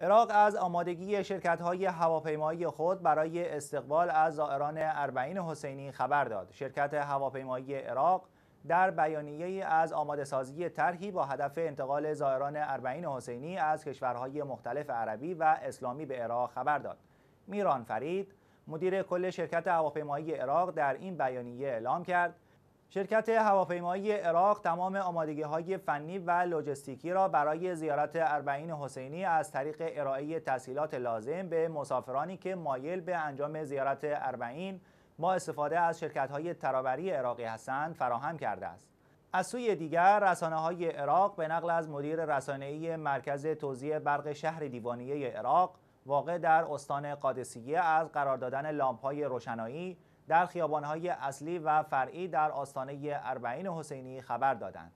عراق از آمادگی شرکت های هواپیمایی خود برای استقبال از زائران اربعین حسینی خبر داد. شرکت هواپیمایی عراق در بیانیه از آماده سازی طرحی با هدف انتقال زائران اربعین حسینی از کشورهای مختلف عربی و اسلامی به عراق خبر داد. میران فرید مدیر کل شرکت هواپیمایی عراق در این بیانیه اعلام کرد شرکت هواپیمایی عراق تمام آمادگی های فنی و لوجستیکی را برای زیارت اربعین حسینی از طریق ارائه تسهیلات لازم به مسافرانی که مایل به انجام زیارت اربعین با استفاده از شرکت های ترابری عراقی هستند فراهم کرده است. از سوی دیگر رسانه های عراق به نقل از مدیر رسانه‌ای مرکز توزیع برق شهر دیوانیه عراق واقع در استان قادسیه از قرار دادن لامپ های روشنایی در خیابانهای اصلی و فرعی در آستانه اربعین حسینی خبر دادند.